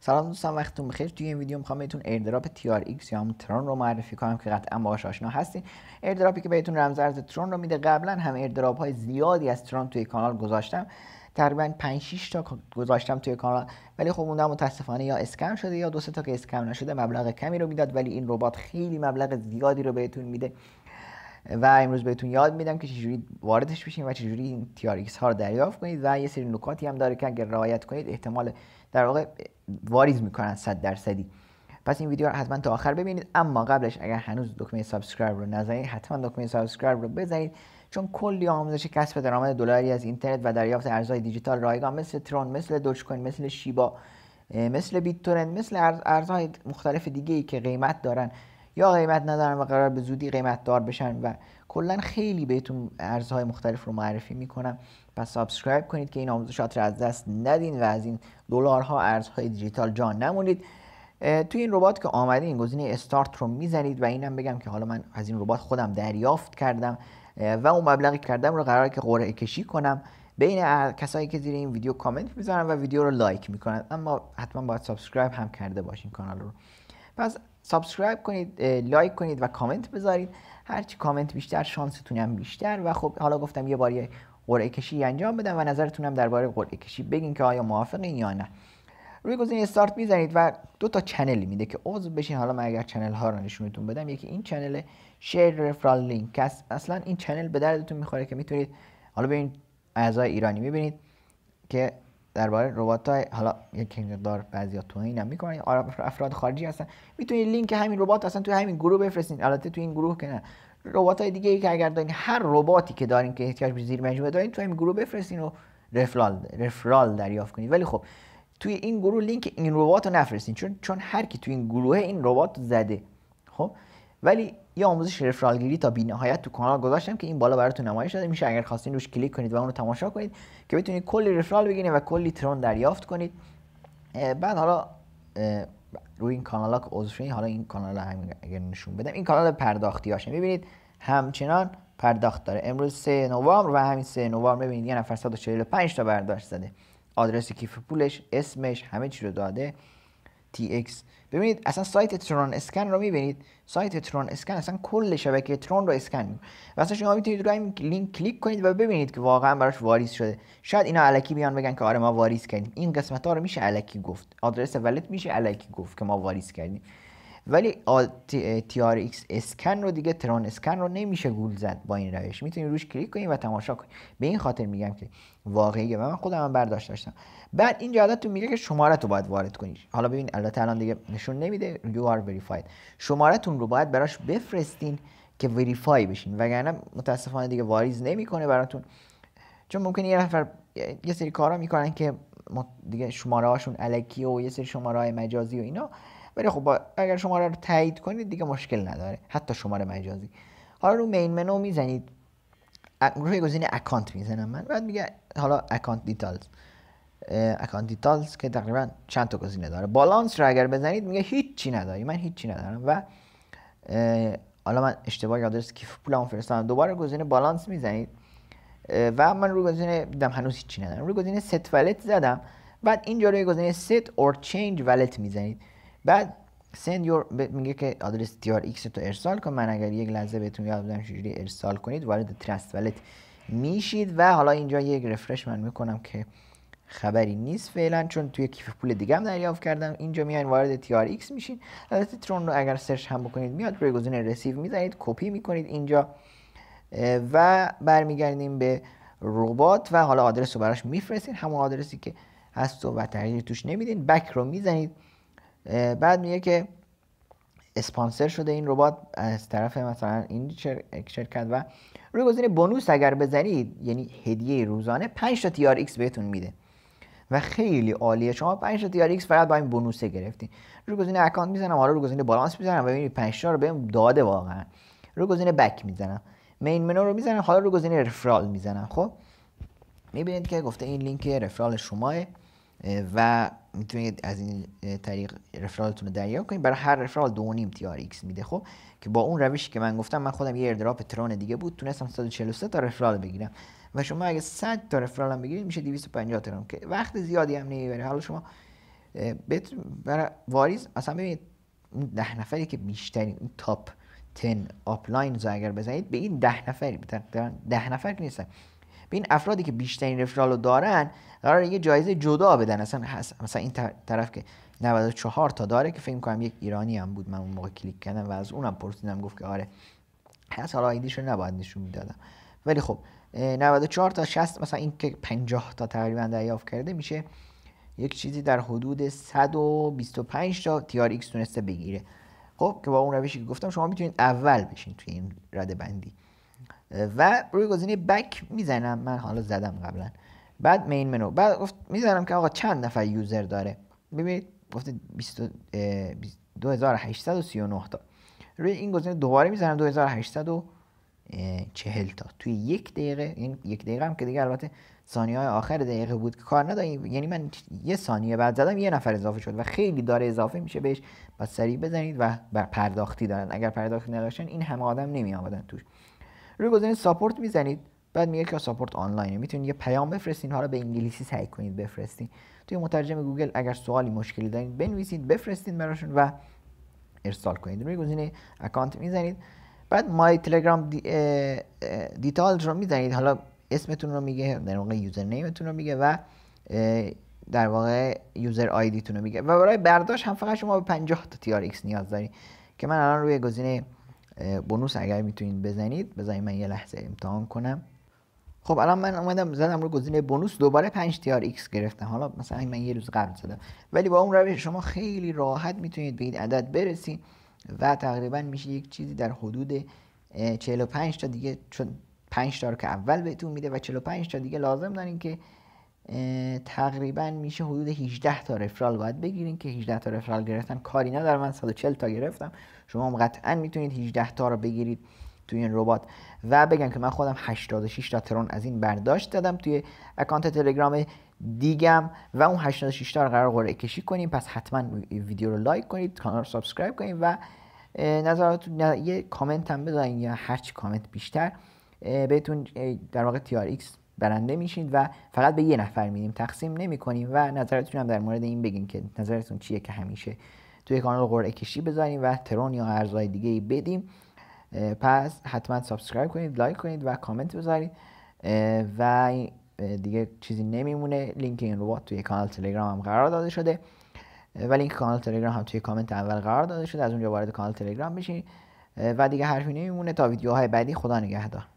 سلام دوستان وقتتون بخیر توی این ویدیو میخوام بهتون ایردراپ TRX یا همون ترون رو معرفی کنم که قطعا باهاش آشنا هستین ایردراپی که بهتون رمز ارز ترون رو میده قبلا هم ایردراپ های زیادی از ترون توی کانال گذاشتم تقریبا 5 6 تا گذاشتم توی کانال ولی خب اونها متاسفانه یا اسکم شده یا دو تا که اسکم نشده مبلغ کمی رو میداد ولی این ربات خیلی مبلغ زیادی رو بهتون میده و امروز بهتون یاد میدم که چجوری واردش بشین و چجوری این TRX ها رو دریافت کنید و یه سری نکاتی هم داره که اگر رعایت کنید احتمال در واقع واریز میکنن صد درصدی پس این ویدیو رو حتما تا آخر ببینید اما قبلش اگر هنوز دکمه سابسکرایب رو نزنید حتما دکمه سابسکرایب رو بزنید چون کلی آموزش کسب درآمد دلاری از اینترنت و دریافت ارزهای دیجیتال رایگان مثل ترون مثل دوج کوین مثل شیبا مثل بیت مثل ارزهای مختلف دیگه ای که قیمت دارن یا قیمت ندارن و قرار به زودی قیمت دار بشن و کلا خیلی بهتون ارزهای مختلف رو معرفی میکنم پس سابسکرایب کنید که این آموزشات رو از دست ندین و از این دلارها ارزهای دیجیتال جان نمونید توی این ربات که آمده این گزینه استارت رو میزنید و اینم بگم که حالا من از این ربات خودم دریافت کردم و اون مبلغی کردم رو قرار که قرعه کشی کنم بین کسایی که زیر این ویدیو کامنت میذارن و ویدیو رو لایک میکنن اما حتما باید سابسکرایب هم کرده باشین کانال رو پس سابسکرایب کنید لایک کنید و کامنت بذارید هرچی کامنت بیشتر شانستون هم بیشتر و خب حالا گفتم یه باری قرعه کشی انجام بدم و نظرتون هم درباره قرعه کشی بگین که آیا موافقین یا نه روی گزینه استارت میزنید و دو تا چنل میده که عضو بشین حالا من اگر چنل ها رو نشونتون بدم یکی این چنل شیر رفرال لینک که اصلا این چنل به دردتون میخوره که میتونید حالا ببین اعضای ایرانی میبینید که درباره ربات های حالا یک مقدار تو توهین هم میکنن افراد خارجی هستن میتونید لینک همین ربات اصلا تو همین گروه بفرستین البته تو این گروه که نه ربات های دیگه ای که اگر دارین هر رباتی که دارین که احتیاج به زیر مجموعه دارین توی این گروه بفرستین و رفرال رفرال دریافت کنید ولی خب توی این گروه لینک این ربات رو نفرستین چون چون هر کی توی این گروه این ربات زده خب ولی یه آموزش رفرالگیری تا بی‌نهایت تو کانال گذاشتم که این بالا براتون نمایش داده میشه اگر خواستین روش کلیک کنید و اون رو تماشا کنید که بتونید کلی رفرال بگیرید و کلی ترون دریافت کنید بعد حالا روی این کانال ها که حالا این کانال ها اگر نشون بدم این کانال پرداختی هاشه میبینید همچنان پرداخت داره امروز 3 نوامبر و همین 3 نوامبر ببینید یه نفر 145 تا برداشت زده آدرس کیف پولش اسمش همه چی رو داده ببینید اصلا سایت ترون اسکن رو میبینید سایت ترون اسکن اصلا کل شبکه ترون رو اسکن و اصلا شما میتونید روی لینک کلیک کنید و ببینید که واقعا براش واریز شده شاید اینا علکی بیان بگن که آره ما واریز کردیم این قسمت ها رو میشه علکی گفت آدرس ولت میشه علکی گفت که ما واریز کردیم ولی TRX اسکن رو دیگه تران اسکن رو نمیشه گول زد با این روش میتونید روش کلیک کنید و تماشا کنید به این خاطر میگم که واقعیه و من خودم هم برداشت داشتم بعد این تو میگه که شماره تو باید وارد کنید حالا ببین البته الان دیگه نشون نمیده you are verified تون رو باید براش بفرستین که وریفای بشین وگرنه متاسفانه دیگه واریز نمیکنه براتون چون ممکنه یه نفر یه سری کارا میکنن که دیگه شماره هاشون الکیه و یه سری شماره های مجازی و اینا ولی خب اگر شماره رو تایید کنید دیگه مشکل نداره حتی شماره مجازی حالا رو مین منو میزنید روی گزینه اکانت میزنم من بعد میگه حالا اکانت دیتالز اکانت دیتالز که تقریبا چند تا گزینه داره بالانس رو اگر بزنید میگه هیچی نداری من هیچی ندارم و حالا من اشتباه آدرس کیف پولم فرستادم دوباره گزینه بالانس میزنید و من روی گزینه دیدم هنوز هیچی ندارم روی گزینه ست ولت زدم بعد اینجا روی گزینه ست اور چینج ولت میزنید بعد send your میگه که آدرس ایکس تو ارسال کن من اگر یک لحظه بهتون یاد بدم چجوری ارسال کنید وارد ترست ولت میشید و حالا اینجا یک رفرش من میکنم که خبری نیست فعلا چون توی کیف پول دیگه هم دریافت کردم اینجا میان وارد ایکس میشین البته ترون رو اگر سرچ هم بکنید میاد روی گزینه رسیو میزنید کپی میکنید اینجا و برمیگردیم به ربات و حالا آدرس رو براش میفرستید همون آدرسی که هست و تغییری توش نمیدین بک رو میزنید بعد میگه که اسپانسر شده این ربات از طرف مثلا این شرکت و روی گزینه بونوس اگر بزنید یعنی هدیه روزانه 5 تا تی بهتون میده و خیلی عالیه شما 5 تا تی ایکس فقط با این بونوس گرفتین روی گزینه اکانت میزنم حالا روی گزینه بالانس میزنم ببینید 5 تا رو بهم داده واقعا روی گزینه بک میزنم مین منو رو میزنم حالا روی گزینه رفرال میزنم خب میبینید که گفته این لینک رفرال شماه و میتونید از این طریق رفرالتون رو دریافت کنید برای هر رفرال دو نیم تی آر ایکس میده خب که با اون روشی که من گفتم من خودم یه اردراپ ترون دیگه بود تونستم 143 تا رفرال بگیرم و شما اگه 100 تا رفرال هم بگیرید میشه 250 ترون که وقت زیادی هم نمیبره حالا شما برای واریز اصلا ببینید اون ده نفری که بیشترین اون تاپ 10 آپلاین رو اگر بزنید به این ده نفری ده نفر نیستن به افرادی که بیشترین رفرال رو دارن قرار یه جایزه جدا بدن اصلا هست مثلا این طرف که 94 تا داره که فکر کنم یک ایرانی هم بود من اون موقع کلیک کردم و از اونم پرسیدم گفت که آره هست حالا ایدیش رو نباید نشون میدادم ولی خب 94 تا 60 مثلا این که 50 تا تقریبا دریافت کرده میشه یک چیزی در حدود 125 تا TRX تونسته بگیره خب که با اون روشی که گفتم شما میتونید اول بشین توی این رده بندی و روی گزینه بک میزنم من حالا زدم قبلا بعد مین منو بعد گفت میزنم که آقا چند نفر یوزر داره ببینید گفت 2839 تا روی این گزینه دوباره میزنم 2840 تا توی یک دقیقه این یعنی یک دقیقه هم که دیگه البته ثانیه های آخر دقیقه بود که کار نداری یعنی من یه ثانیه بعد زدم یه نفر اضافه شد و خیلی داره اضافه میشه بهش بعد سریع بزنید و بر پرداختی دارن اگر پرداختی نداشتن این همه آدم نمی آمدن توش روی گزینه ساپورت میزنید بعد میگه که ساپورت آنلاینه میتونید یه پیام بفرستین حالا به انگلیسی سعی کنید بفرستین توی مترجم گوگل اگر سوالی مشکلی دارید بنویسید بفرستید براشون و ارسال کنید روی گزینه اکانت میزنید بعد مای تلگرام دی، دیتالز رو میزنید حالا اسمتون رو میگه در واقع یوزر نیمتون رو میگه و در واقع یوزر آیدیتون رو میگه و برای برداشت هم فقط شما به 50 تا تی نیاز دارید که من الان روی گزینه بونوس اگر میتونید بزنید بذارید من یه لحظه امتحان کنم خب الان من اومدم زدم رو گزینه بونوس دوباره 5 تیار ایکس گرفتم حالا مثلا من یه روز قبل زدم ولی با اون روش شما خیلی راحت میتونید به این عدد برسید و تقریبا میشه یک چیزی در حدود 45 تا دیگه چون 5 تا رو که اول بهتون میده و 45 تا دیگه لازم دارین که تقریبا میشه حدود 18 تا رفرال باید بگیرین که 18 تا رفرال گرفتن کاری ندارم من 140 تا گرفتم شما هم قطعا میتونید 18 تا رو بگیرید توی این ربات و بگم که من خودم 86 تا ترون از این برداشت دادم توی اکانت تلگرام دیگم و اون 86 تا رو قرار قرعه کشی کنیم پس حتما ویدیو رو لایک کنید کانال رو سابسکرایب کنید و نظرات یه کامنت هم بذارین یا هرچی کامنت بیشتر بهتون در واقع TRX برنده میشید و فقط به یه نفر میدیم تقسیم نمی کنیم و نظرتون هم در مورد این بگین که نظرتون چیه که همیشه توی کانال قرعه کشی بذاریم و ترون یا ارزهای دیگه ای بدیم پس حتما سابسکرایب کنید لایک کنید و کامنت بذارید و دیگه چیزی نمیمونه لینک این ربات توی کانال تلگرام هم قرار داده شده و لینک کانال تلگرام هم توی کامنت اول قرار داده شده از اونجا وارد کانال تلگرام بشین و دیگه حرفی نمیمونه تا ویدیوهای بعدی خدا نگهدار